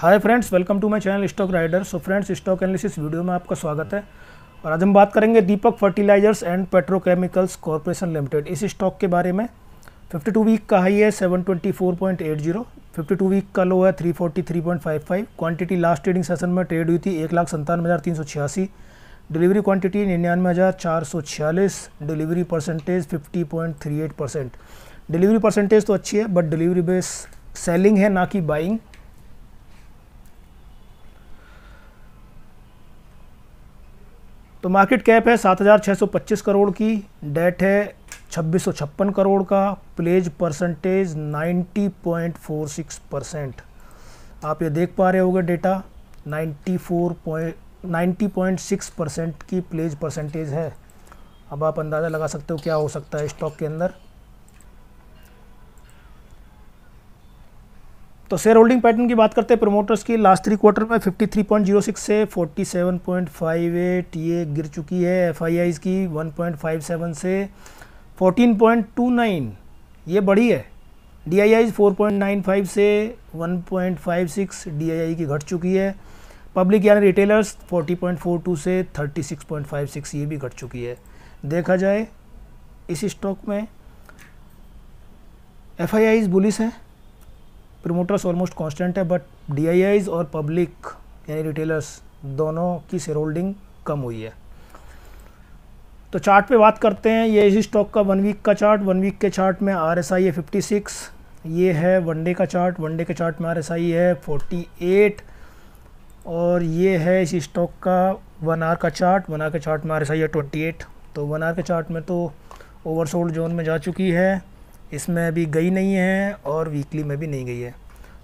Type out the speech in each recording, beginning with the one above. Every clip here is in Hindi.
hi friends welcome to my channel stock rider so friends stock analysis video में आपका स्वागत है और आज हम बात करेंगे Deepak fertilisers and petrochemicals corporation limited इस स्टॉक के बारे में 52 वीक का हाई है 724.80 52 वीक का लो है 343.55 क्वांटिटी लास्ट ट्रेडिंग सेशन में ट्रेड हुई थी एक लाख संतानवे हज़ार तीन सौ छियासी डिलीवरी क्वांटिटी निन्यानवे हज़ार चार सौ छियालीस delivery percentage fifty percent delivery percentage तो अच्छी है बट डिलीवरी बेस सेलिंग है ना कि बाइंग तो मार्केट कैप है 7,625 करोड़ की डेट है छब्बीस करोड़ का प्लेज परसेंटेज 90.46 परसेंट आप ये देख पा रहे होगे डेटा 94 90.6 परसेंट की प्लेज परसेंटेज है अब आप अंदाज़ा लगा सकते हो क्या हो सकता है स्टॉक के अंदर तो शेयर होल्डिंग पैटर्न की बात करते हैं प्रोमोटर्स की लास्ट थ्री क्वार्टर में 53.06 से 47.58 ये गिर चुकी है एफ की 1.57 से 14.29 ये बढ़ी है डी आई 4.95 से 1.56 डीआईआई की घट चुकी है पब्लिक यानी रिटेलर्स 40.42 से 36.56 ये भी घट चुकी है देखा जाए इस स्टॉक में एफ आई आईज बुलिस हैं प्रमोटर्स ऑलमोस्ट कांस्टेंट है बट डी और पब्लिक यानी रिटेलर्स दोनों की शेयर होल्डिंग कम हुई है तो चार्ट पे बात करते हैं ये इसी स्टॉक का वन वीक का चार्ट वन वीक के चार्ट में आर एस आई है फिफ्टी सिक्स ये है वनडे का चार्ट वनडे के चार्ट में आर एस आई है फोर्टी एट और ये है इसी स्टॉक का वन आर का चार्ट वन आर के चार्ट में आर एस आई है ट्वेंटी एट तो वन आर के चार्ट में तो ओवरसोल्ड जोन में जा चुकी है इसमें अभी गई नहीं है और वीकली में भी नहीं गई है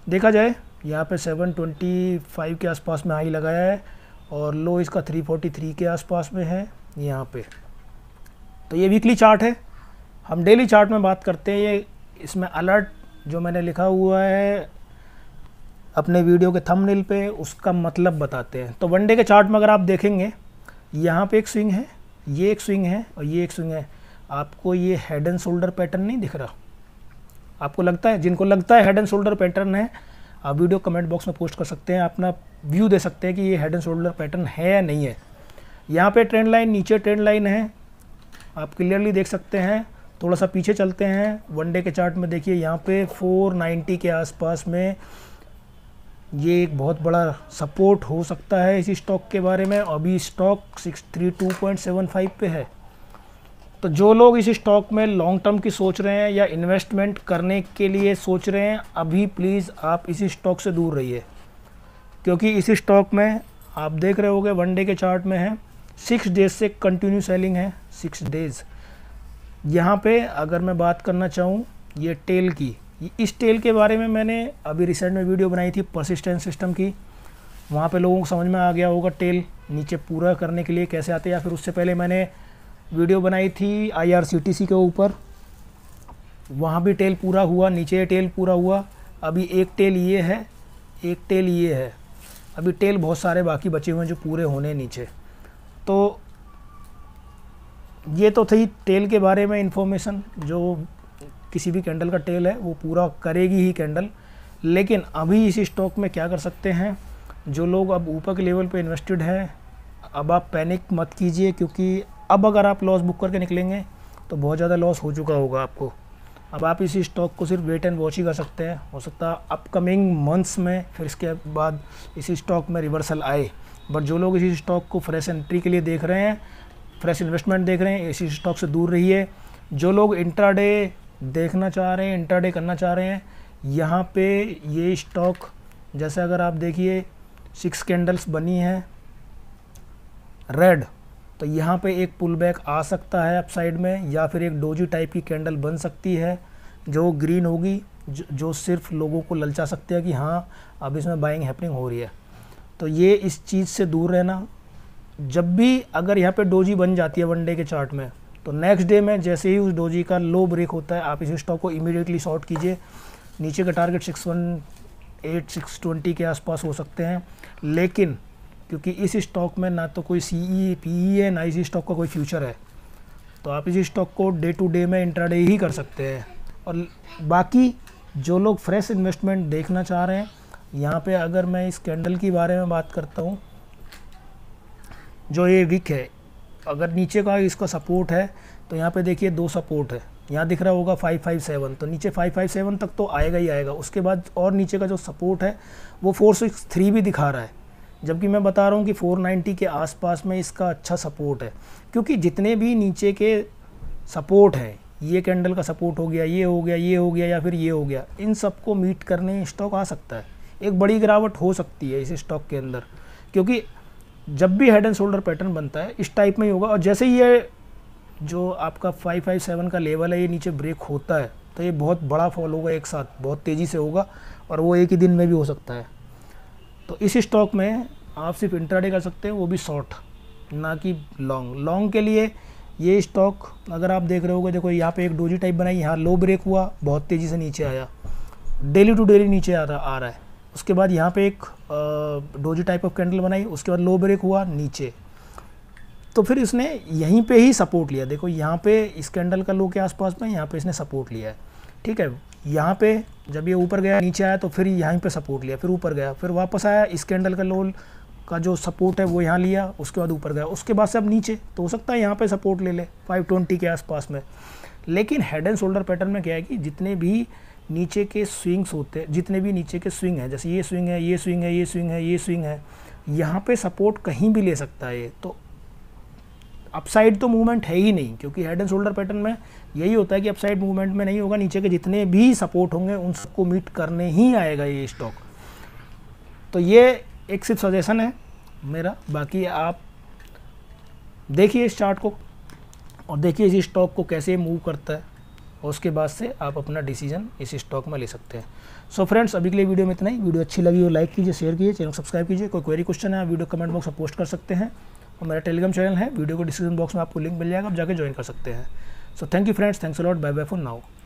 देखा जाए यहाँ पे 725 के आसपास में हाई लगाया है और लो इसका 343 के आसपास में है यहाँ पे तो ये वीकली चार्ट है हम डेली चार्ट में बात करते हैं ये इसमें अलर्ट जो मैंने लिखा हुआ है अपने वीडियो के थंबनेल पे उसका मतलब बताते हैं तो वनडे के चार्ट में अगर आप देखेंगे यहाँ पे एक स्विंग है ये एक स्विंग है और ये एक स्विंग है आपको ये हेड एंड शोल्डर पैटर्न नहीं दिख रहा आपको लगता है जिनको लगता है हेड एंड शोल्डर पैटर्न है आप वीडियो कमेंट बॉक्स में पोस्ट कर सकते हैं अपना व्यू दे सकते हैं कि ये हेड एंड शोल्डर पैटर्न है या नहीं है यहाँ पे ट्रेंड लाइन नीचे ट्रेंड लाइन है आप क्लियरली देख सकते हैं थोड़ा सा पीछे चलते हैं वन डे के चार्ट में देखिए यहाँ पे 490 के आसपास में ये एक बहुत बड़ा सपोर्ट हो सकता है इसी स्टॉक के बारे में अभी स्टॉक 632.75 पे है तो जो लोग इस स्टॉक में लॉन्ग टर्म की सोच रहे हैं या इन्वेस्टमेंट करने के लिए सोच रहे हैं अभी प्लीज़ आप इसी स्टॉक से दूर रहिए क्योंकि इसी स्टॉक में आप देख रहे होगे वनडे के चार्ट में है सिक्स डेज से कंटिन्यू सेलिंग है सिक्स डेज यहाँ पे अगर मैं बात करना चाहूँ ये टेल की इस टेल के बारे में मैंने अभी रिसेंट में वीडियो बनाई थी परसिस्टेंट सिस्टम की वहाँ पे लोगों को समझ में आ गया होगा टेल नीचे पूरा करने के लिए कैसे आते या फिर उससे पहले मैंने वीडियो बनाई थी आईआरसीटीसी के ऊपर वहाँ भी टेल पूरा हुआ नीचे टेल पूरा हुआ अभी एक टेल ये है एक टेल ये है अभी टेल बहुत सारे बाकी बचे हुए हैं जो पूरे होने नीचे तो ये तो थी टेल के बारे में इन्फॉर्मेशन जो किसी भी कैंडल का टेल है वो पूरा करेगी ही कैंडल लेकिन अभी इस स्टॉक में क्या कर सकते हैं जो लोग अब ऊपर के लेवल पे इन्वेस्टेड हैं अब आप पैनिक मत कीजिए क्योंकि अब अगर आप लॉस बुक करके निकलेंगे तो बहुत ज़्यादा लॉस हो चुका होगा आपको अब आप इसी स्टॉक को सिर्फ वेट एंड वॉच ही कर सकते हैं हो सकता है अपकमिंग मंथ्स में फिर इसके बाद इसी स्टॉक में रिवर्सल आए बट जो लोग इसी स्टॉक को फ्रेश एंट्री के लिए देख रहे हैं फ्रेश इन्वेस्टमेंट देख रहे हैं इसी स्टॉक से दूर रहिए जो लोग इंट्राडे देखना चाह रहे हैं इंट्राडे करना चाह रहे हैं यहाँ पे ये स्टॉक जैसे अगर आप देखिए सिक्स कैंडल्स बनी हैं रेड तो यहाँ पे एक पुल बैक आ सकता है अप साइड में या फिर एक डोजी टाइप की कैंडल बन सकती है जो ग्रीन होगी जो जो सिर्फ लोगों को ललचा सकती है कि हाँ अब इसमें बाइंग हैपनिंग हो रही है तो ये इस चीज़ से दूर रहना जब भी अगर यहाँ पे डोजी बन जाती है वनडे के चार्ट में तो नेक्स्ट डे में जैसे ही उस डोजी का लो ब्रेक होता है आप इस स्टॉक को इमीडिएटली शॉर्ट कीजिए नीचे का target six one eight six twenty के आसपास हो सकते हैं लेकिन क्योंकि इस स्टॉक में ना तो कोई सी ई पी ई है ना इसी स्टॉक का कोई फ्यूचर है तो आप इसी स्टॉक को डे टू डे में इंट्राडे ही कर सकते हैं और बाकी जो लोग फ्रेश इन्वेस्टमेंट देखना चाह रहे हैं यहाँ पे अगर मैं इस कैंडल के बारे में बात करता हूँ जो ये विक है अगर नीचे का इसका सपोर्ट है तो यहाँ पे देखिए दो सपोर्ट है यहाँ दिख रहा होगा फाइव फाइव सेवन तो नीचे फाइव फाइव सेवन तक तो आएगा ही आएगा उसके बाद और नीचे का जो सपोर्ट है वो फोर सिक्स थ्री भी दिखा रहा है जबकि मैं बता रहा हूँ कि 490 के आसपास में इसका अच्छा सपोर्ट है क्योंकि जितने भी नीचे के सपोर्ट है ये कैंडल का सपोर्ट हो गया ये हो गया ये हो गया या फिर ये हो गया इन सबको मीट करने स्टॉक आ सकता है एक बड़ी गिरावट हो सकती है इस स्टॉक के अंदर क्योंकि जब भी हेड एंड शोल्डर पैटर्न बनता है इस टाइप में ही होगा और जैसे ही ये जो आपका फाइव फाइव सेवन का लेवल है ये नीचे ब्रेक होता है तो ये बहुत बड़ा फॉल होगा एक साथ बहुत तेज़ी से होगा और वो एक ही दिन में भी हो सकता है तो इस स्टॉक में आप सिर्फ इंट्राडे कर सकते हैं वो भी शॉर्ट ना कि लॉन्ग लॉन्ग के लिए ये स्टॉक अगर आप देख रहे होगे देखो यहाँ पे एक डोजी टाइप बनाई यहाँ लो ब्रेक हुआ बहुत तेज़ी से नीचे आया डेली टू डेली नीचे आ रहा आ रहा है उसके बाद यहाँ पे एक डोजी टाइप ऑफ कैंडल बनाई उसके बाद लो ब्रेक हुआ नीचे तो फिर इसने यहीं पे ही सपोर्ट लिया देखो यहाँ पे इस कैंडल का लो के आसपास में यहाँ पे इसने सपोर्ट लिया है ठीक है यहाँ पे जब ये ऊपर गया नीचे आया तो फिर यहीं पे सपोर्ट लिया फिर ऊपर गया फिर वापस आया इस कैंडल का लोल का जो सपोर्ट है वो यहाँ लिया उसके बाद ऊपर गया उसके बाद से अब नीचे तो हो सकता है यहाँ पे सपोर्ट ले ले 520 के आसपास में लेकिन हेड एंड शोल्डर पैटर्न में क्या है कि जितने भी नीचे के स्विंग्स होते हैं जितने भी नीचे के स्विंग हैं जैसे ये स्विंग है ये स्विंग है ये स्विंग है ये स्विंग है यहाँ पर सपोर्ट कहीं भी ले सकता है ये तो अपसाइड तो मूवमेंट है ही नहीं क्योंकि हेड एंड शोल्डर पैटर्न में यही होता है कि अपसाइड मूवमेंट में नहीं होगा नीचे के जितने भी सपोर्ट होंगे उन सबको मीट करने ही आएगा ये स्टॉक तो ये एक सिर्फ सजेशन है मेरा बाकी आप देखिए इस चार्ट को और देखिए इस स्टॉक को कैसे मूव करता है और उसके बाद से आप अपना डिसीजन इस स्टॉक में ले सकते हैं सो so फ्रेंड्स अभी के लिए वीडियो में इतना ही वीडियो अच्छी लगी हो लाइक कीजिए शेयर कीजिए चैनल सब्सक्राइब कीजिए कोई क्वेरी क्वेश्चन है वीडियो कमेंट बॉक्स में पोस्ट कर सकते हैं और मेरा टेलीग्राम चैनल है वीडियो को डिस्क्रिप्शन बॉक्स में आपको लिंक मिल जाएगा आप जाकर ज्वाइन कर सकते हैं so thank you friends thanks a lot bye bye for now